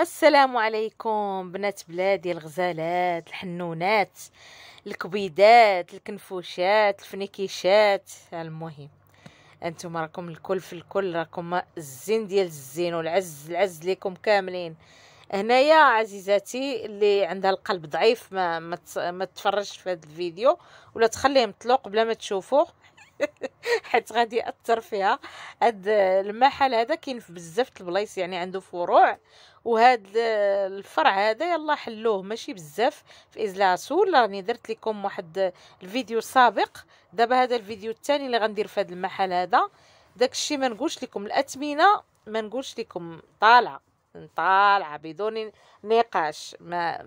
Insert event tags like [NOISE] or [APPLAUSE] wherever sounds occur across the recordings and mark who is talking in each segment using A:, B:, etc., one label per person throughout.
A: السلام عليكم بنات بلادي الغزالات الحنونات الكبيدات الكنفوشات الفنيكيشات المهم انتم راكم الكل في الكل راكم الزين ديال الزين والعز العز ليكم كاملين هنايا عزيزاتي اللي عندها القلب ضعيف ما ما تفرجش في هذا الفيديو ولا تخليه مطلوق بلا ما تشوفوه [LAUGHS] [LAUGHS] حيت غادي ياثر فيها هاد المحل هذا كاين في بزاف البلايص يعني عنده فروع وهاد الفرع هذا يلا حلوه ماشي بزاف في ازلاسول راني درت لكم واحد الفيديو سابق دابا هذا الفيديو الثاني اللي غندير في هاد المحل هذا داكشي ما نقولش لكم الاثمنه ما نقولش لكم طالعه طالعه بدون نقاش ما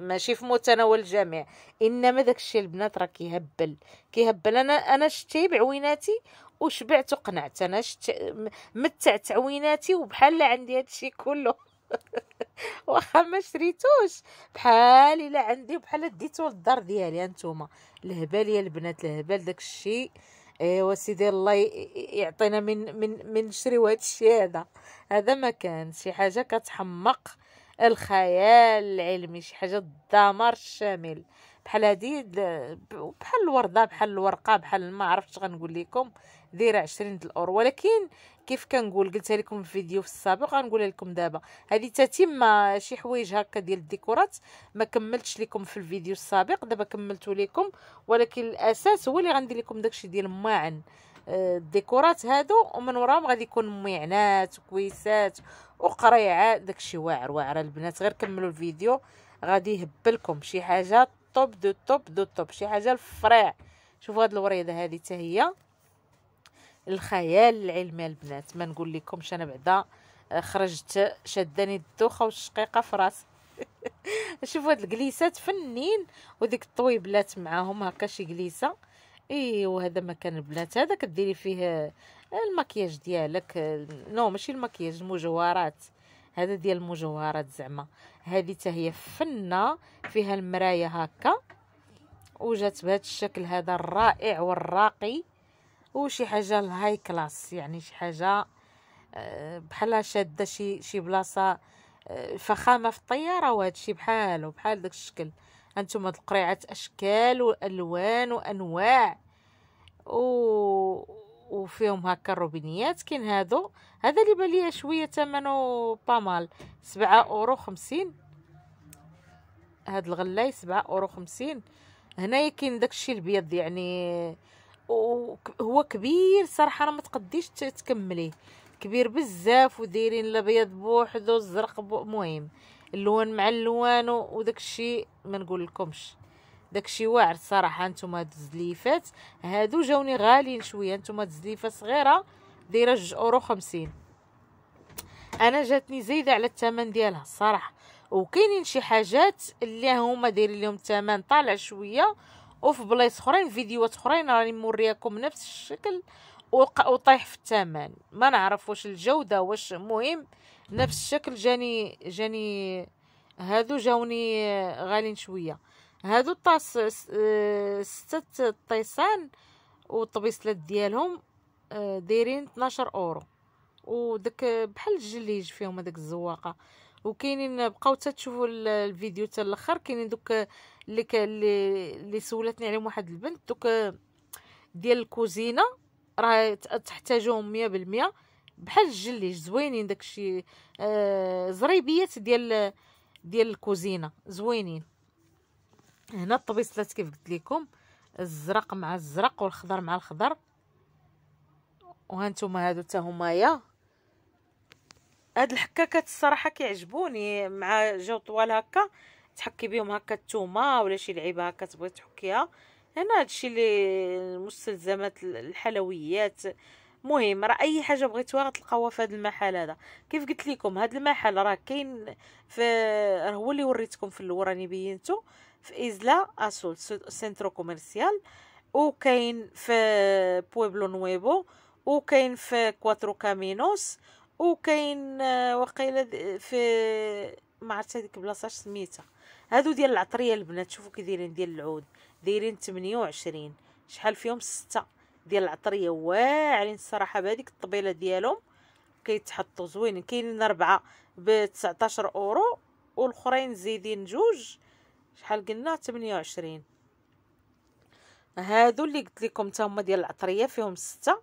A: ماشي في متناول الجميع انما داك الشيء البنات راه كيهبل كيهبل انا انا شتي بعويناتي وشبعت وقنعت انا شت... متعت عويناتي وبحال عندي هادشي كله [LAUGHS] واخا ما شريتوش بحال الا عندي بحال ديتو للدار ديالي انتوما الهبال يا البنات الهبال داك الشيء ايوا سيدي الله يعطينا من من من نشريو هادشي هذا هذا ما كان شي حاجه كتحمق الخيال العلمي شي حاجه الدمار الشامل بحال هادي بحال الورده بحال الورقه بحال ما عرفتش غنقول لكم دايره 20 الاور ولكن كيف كنقول قلتها لكم في فيديو في السابق غنقولها لكم دابا هذه تتم شي حوايج هكا ديال الديكورات ما كملتش لكم في الفيديو السابق دابا كملته لكم ولكن الاساس هو اللي غندير لكم داكشي ديال الماعن آه، الديكورات هادو ومن وراهم غادي يكون ميعنات وكويسات وقريعات داكشي واعر واعر البنات غير كملوا الفيديو غادي يهبلكم شي حاجه طوب دو طوب دو طوب شي حاجه الفريع شوفوا هاد الوريده هذه حتى الخيال العلمي البنات ما نقول لكمش انا بعدا آه، خرجت شداني الدوخه والشقيقه في راسي [LAUGHS] شوفوا هاد الكليسات فنين وديك الطويبلات معاهم هكا شي كليسه ايوا هذا مكان البنات هذا كديري فيه آه، المكياج ديالك نو ماشي المكياج المجوهرات هذا ديال المجوهرات زعما هذه حتى هي فنه فيها المرايه هكا وجات بهذا الشكل هذا الرائع والراقي وشي حاجه الهاي كلاس يعني شي حاجه آه، بحالها شاده شي شي بلاصه آه، فخامه في الطياره وهادشي بحالو بحال داك الشكل هانتوما هاد القريعات اشكال والوان وانواع و وفيهم هكا الروبينيات كاين هادو هذا اللي باليا شويه ثمنه بامال سبعة اورو خمسين هاد الغلاي سبعة اورو خمسين هنايا كاين داكشي البيض يعني وهو كبير صراحه راه ما تقديش تكمليه كبير بزاف ودايرين الابيض بوحدو الزرق المهم اللون مع اللوان وداك الشيء ما نقول لكمش داكشي واعر صراحه نتوما هاد الزليفات هادو جاوني غاليين شويه نتوما الزليفه صغيره دايره 2 اورو 50 انا جاتني زايده على الثمن ديالها الصراحه وكاينين شي حاجات اللي هما دايرين لهم الثمن طالع شويه وفي بلايص اخرين فيديوهات اخرين راني مورياكم نفس الشكل وطايح في الثمن ما نعرف واش الجوده واش مهم نفس الشكل جاني جاني هادو جاوني غاليين شويه هادو طاس ستة طيسان والطبيصلات ديالهم آه، دايرين 12 اورو وداك بحال الجليج فيهم هذاك الزواقه وكاينين بقاو تشوفوا الفيديو حتى الاخر كاينين دوك اللي اللي اللي سولتني عليهم واحد البنت دوك ديال الكوزينه راه تحتاجهم مية بالمية بحال الجليج زوينين داكشي آه، زريبيات ديال ديال الكوزينه زوينين هنا الطبيصلات كيف قلت لكم الزرق مع الزرق والخضر مع الخضر وهانتوما هادو حتى همايا هاد الحكاكات الصراحه كيعجبوني مع جو طوال هكا تحكي بهم هكا التومه ولا شي لعيبه هكا تبغي تحكيها هنا هادشي اللي المستلزمات الحلويات مهم راه اي حاجه بغيتوها غتلقاوها في هذا المحل هذا كيف قلت لكم هذا المحل راه كاين في هو اللي وريتكم في الاول راني بينته في ازلا اسول سنترو كوميرسيال وكاين في بويبلو نويبو وكاين في كواترو كامينوس وكاين آه، وقيله في ما عرفت هذيك اش سميتها هادو ديال العطريه البنات شوفوا كي دايرين ديال العود دايرين 28 شحال فيهم سته ديال العطريه واعرين الصراحه بهذيك الطبيله ديالهم كيتحطوا زوينين كاينين اربعه ب 19 اورو والاخرين زايدين جوج شحال قلنا 28 هادو اللي قلت لكم حتى هما ديال العطريه فيهم سته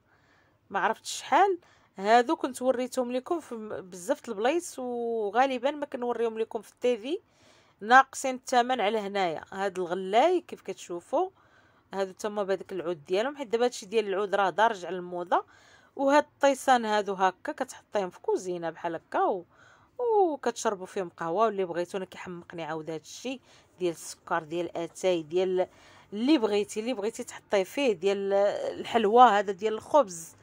A: ما عرفتش شحال هادو كنت وريتهم لكم في بزاف البلايص وغالبا ما كنوريهم لكم في التيفي ناقصين الثمن على هنايا هاد الغلاي كيف كتشوفوا هادو تما بهذاك العود ديالهم حيت دابا هادشي ديال العود راه دارج على الموضه وهاد الطيسان هادو هكا كتحطيهم في كوزينه بحال هكا و... وكتشربوا فيهم قهوه واللي بغيتو انا كيحمقني عاود هادشي ديال السكر ديال اتاي ديال اللي بغيتي اللي بغيتي تحطيه فيه ديال الحلوى هذا ديال الخبز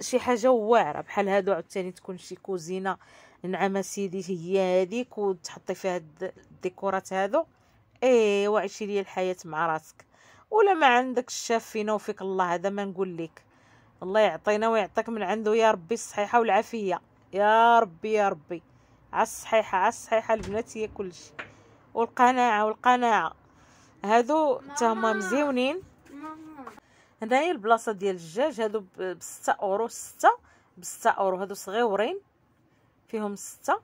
A: شي حاجه واعره بحال هادو عاوتاني تكون شي كوزينه نعم سيدي هي هذيك وتحطي فيها هاد الديكورات هادو ايوا عيشي ليا الحياه مع راسك ولا ما عندك الشاف فينا وفيك الله هذا ما نقول لك الله يعطينا ويعطيك من عنده يا ربي الصحيحه والعافيه يا ربي يا ربي عالصحيحه عالصحيحه البنات هي كلشي والقناعه والقناعه هادو تاهما مزيونين هنايا البلاصه ديال الدجاج هادو بستة اورو ستة بستة اورو هادو صغيورين فيهم ستة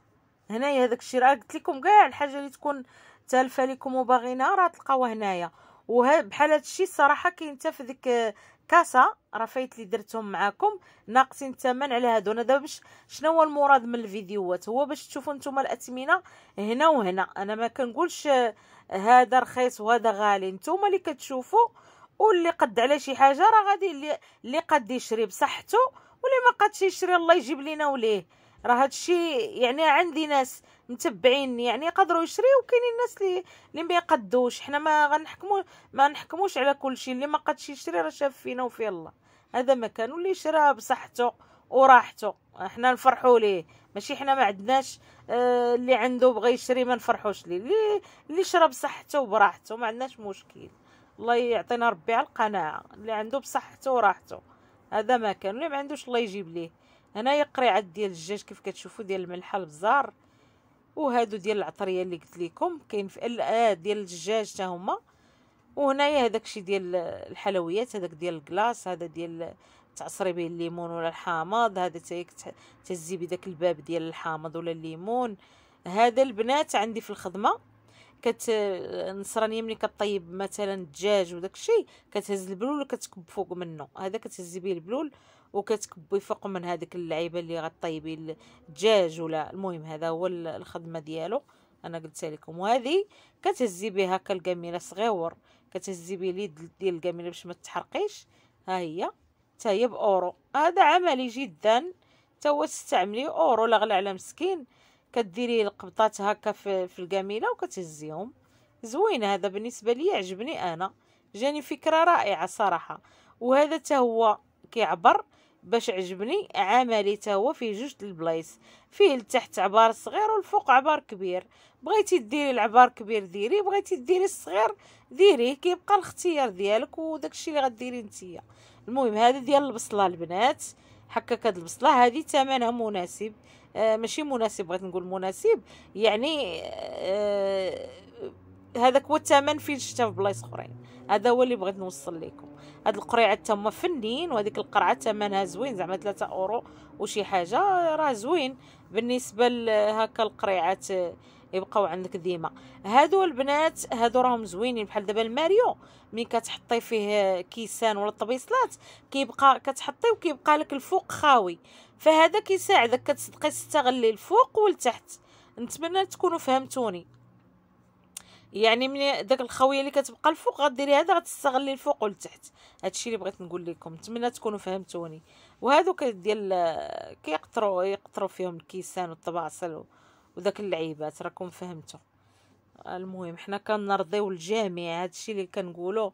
A: هنايا هذاك الشيء راه قلت لكم كاع الحاجه اللي تكون تالفه لكم وباغينها راه تلقاوها هنايا وبحال هذا الشيء الصراحه كاين حتى في ديك كاسه رفيت اللي درتهم معاكم ناقصين الثمن على هادو انا دابا باش شنو هو المراد من الفيديوهات هو باش تشوفوا نتوما الاثمنه هنا وهنا انا ما كنقولش آه، هذا رخيص وهذا غالي نتوما اللي كتشوفوا واللي قد على شي حاجه راه غادي اللي قد يشري بصحته واللي ما قدش يشري الله يجيب لينا وليه راه هادشي يعني عندي ناس متبعين يعني يقدروا يشريو وكاينين الناس اللي اللي ما يقدوش حنا ما غنحكموا ما نحكموش على كل شيء اللي ما قدش يشري راه شاف فينا وفي الله هذا مكان واللي شرا بصحته وراحته حنا نفرحوا ليه ماشي حنا ما عندناش آه، اللي عنده بغى يشري ما نفرحوش ليه اللي اللي شرا بصحته وبراحته ما عندناش مشكل الله يعطينا ربي على القناعه اللي عنده بصحته وراحته هذا ما كان اللي ما عندوش الله يجيب ليه هنايا قريعات ديال الدجاج كيف كتشوفوا ديال الملح البزار وهادو ديال العطريه اللي قلت لكم كاين في آه ديال الدجاج حتى هما وهنايا هذاك الشيء ديال الحلويات هذاك ديال الكلاص هذا ديال تعصري به الليمون ولا الحامض هذا تهزي بداك الباب ديال الحامض ولا الليمون هذا البنات عندي في الخدمه كت النصرانيه ملي كطيب مثلا الدجاج وداك الشيء كتهز البلول وكتكب فوق منه هذا كتهزي به البلول وكتكبي فوق من هذيك اللعيبه اللي غطيبي الدجاج ولا المهم هذا هو الخدمه ديالو انا قلت لكم وهذه كتهزي بها هكا الكميله صغيور كتهزي به اليد ديال الكميله باش ما تحرقيش ها هي حتى هي باورو هذا عملي جدا تا هو تستعملي اورو لا غلا على مسكين كديري القبطات هكا في, في الكاميله وكتهزيهم زوين هذا بالنسبه لي عجبني انا جاني فكره رائعه صراحه وهذا حتى هو كيعبر باش عجبني عملي تا هو فيه جوج البلايص فيه التحت عبار صغير والفوق عبار كبير بغيتي ديري العبار كبير ديري بغيتي ديري الصغير ديريه كيبقى الاختيار ديالك الشيء اللي غديري نتيا المهم هذا ديال البصله البنات هكاك هاد البصله هذه ثمنها مناسب آه، ماشي مناسب بغيت نقول مناسب يعني آه، هذاك هو الثمن فين شتا في بلايص اخرين هذا هو اللي بغيت نوصل لكم هاد القريعه حتى هما فنين وهذيك القرعه ثمنها زوين زعما 3 اورو وشي حاجه راه زوين بالنسبه لهكا القريعات آه، يبقاو عندك ديما هادو البنات هادو راهم زوينين بحال دابا الماريو ملي كتحطي فيه كيسان ولا طبيصلات كيبقى كتحطي وكيبقى لك الفوق خاوي فهذا كيساعدك كتصدقي تستغلي الفوق والتحت نتمنى تكونوا فهمتوني يعني من داك الخاويه اللي كتبقى الفوق غديري هذا غتستغلي الفوق والتحت هادشي اللي بغيت نقول لكم نتمنى تكونوا فهمتوني وهذوك ديال كيقطروا يقطروا فيهم الكيسان والطباصل وداك اللعيبات راكم فهمتوا المهم حنا كنرضيو الجميع هادشي اللي كنقولوا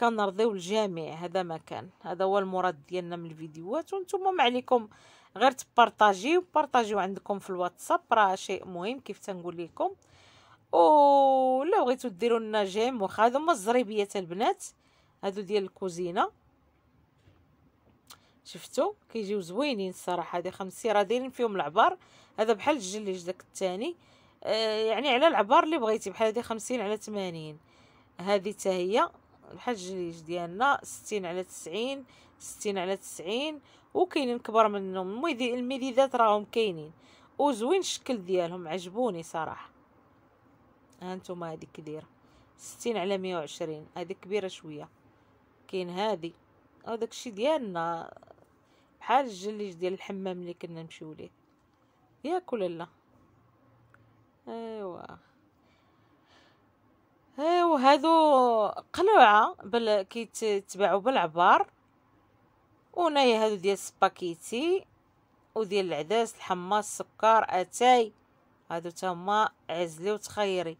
A: كنرضيو الجميع هذا ما كان هذا هو المراد ديالنا من الفيديوهات وانتم ما عليكم غير تبارطاجيو بارطاجيو عندكم في الواتساب راه شيء مهم كيف تنقول لكم او لو بغيتو ديروا لنا جيم واخا هادو هما الزريبيات البنات هادو ديال الكوزينه شفتو كيجيو زوينين الصراحه هادي خمسي راه دايرين فيهم العبار هذا بحال الجليج داك الثاني آه يعني على العبار اللي بغيتي بحال هادي خمسين على ثمانين هذه حتى هي بحال الجليج ديالنا ستين على تسعين ستين على تسعين وكاينين كبر منهم الميديدات راهم كاينين وزوين الشكل ديالهم عجبوني صراحه هانتوما هذيك كبيره ستين على مية وعشرين هادي كبيره شويه كاين هذه او داكشي ديالنا بحال الجليج ديال الحمام اللي كنا نمشيو ليه ياك ولا لا ايوا ايوا هادو قلوعه بل كيتباعوا بالعبار ونايا هادو ديال السباكيتي وديال العدس الحمص السكر اتاي هادو تما عزلي وتخيري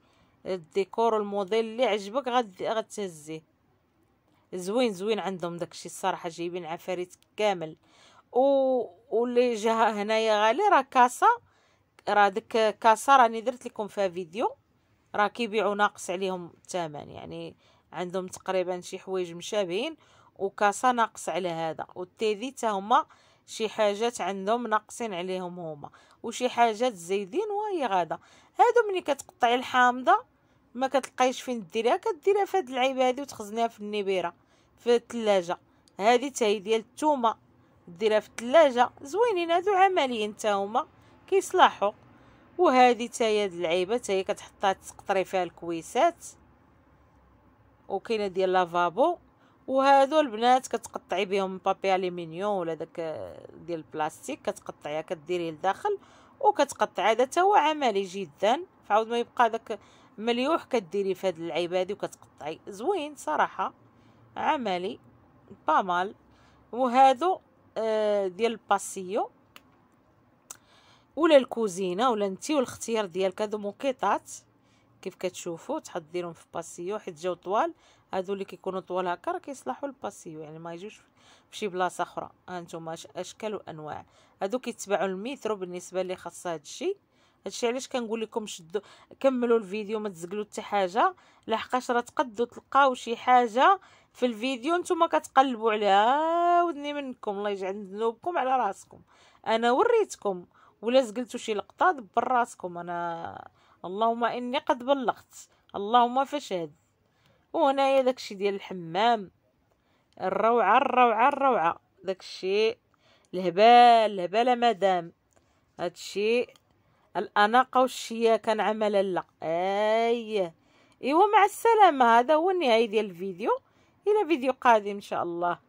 A: الديكور الموديل اللي عجبك غد غتهزيه زوين زوين عندهم داكشي الصراحه جايبين عفاريت كامل و واللي جا هنايا غالي راه كاسا راه ديك كاسا راني درت لكم فيها فيديو راه كيبيعوا ناقص عليهم الثمن يعني عندهم تقريبا شي حوايج مشابهين وكاسا ناقص على هذا والتالي حتى هما شي حاجات عندهم ناقصين عليهم هما وشي حاجات زايدين وهي غادا هادو ملي كتقطعي الحامضه ما كتلقايش فين ديريها كديريها في هاد العيبه هادي وتخزنيها في النبيره في الثلاجه هادي حتى هي ديال الثومه ديرها في الثلاجه زوينين هادو عمليين حتى هما كيصلحوا وهذه تاهي هاد العيبه تاهي كتحطها تقطري فيها الكويسات وكاينه ديال لافابو وهادو البنات كتقطعي بهم بابي الومنيوم ولا داك ديال البلاستيك كتقطعيها كديريه لداخل وكتقطع هذا حتى هو عملي جدا فعاود ما يبقى داك مليوح كديري في هاد اللعيب هادي وكتقطعي زوين صراحه عملي بامال وهادو آه ديال الباسيو ولا الكوزينه ولا انت والاختيار ديالك هادو موكيطات كيف كتشوفوا تحط ديرهم في باسيو حيت جاو طوال هذول اللي كيكونوا طوال هكا راه كيصلحوا للباسيو يعني ما يجوش فشي بلاصه اخرى هانتوما اشكال وانواع هادو كيتباعوا المترو بالنسبه اللي الشيء هادشي هادشي علاش كنقول لكم شدوا كملوا الفيديو ما تزقلوا حتى حاجه لحقاش راه تقدوا تلقاو شي حاجه في الفيديو نتوما كتقلبوا عليها ودني منكم الله يجعل ذنوبكم على راسكم انا وريتكم ولا زقلتوا شي لقطه دبر راسكم انا اللهم اني قد بلغت اللهم فشهد وهنايا داكشي ديال الحمام الروعه الروعه الروعه داكشي الهبال الهبال مدام هادشي الاناقه والشياكه نعم لا اي ايوا مع السلامه هذا هو النهايه ديال الفيديو الى فيديو قادم ان شاء الله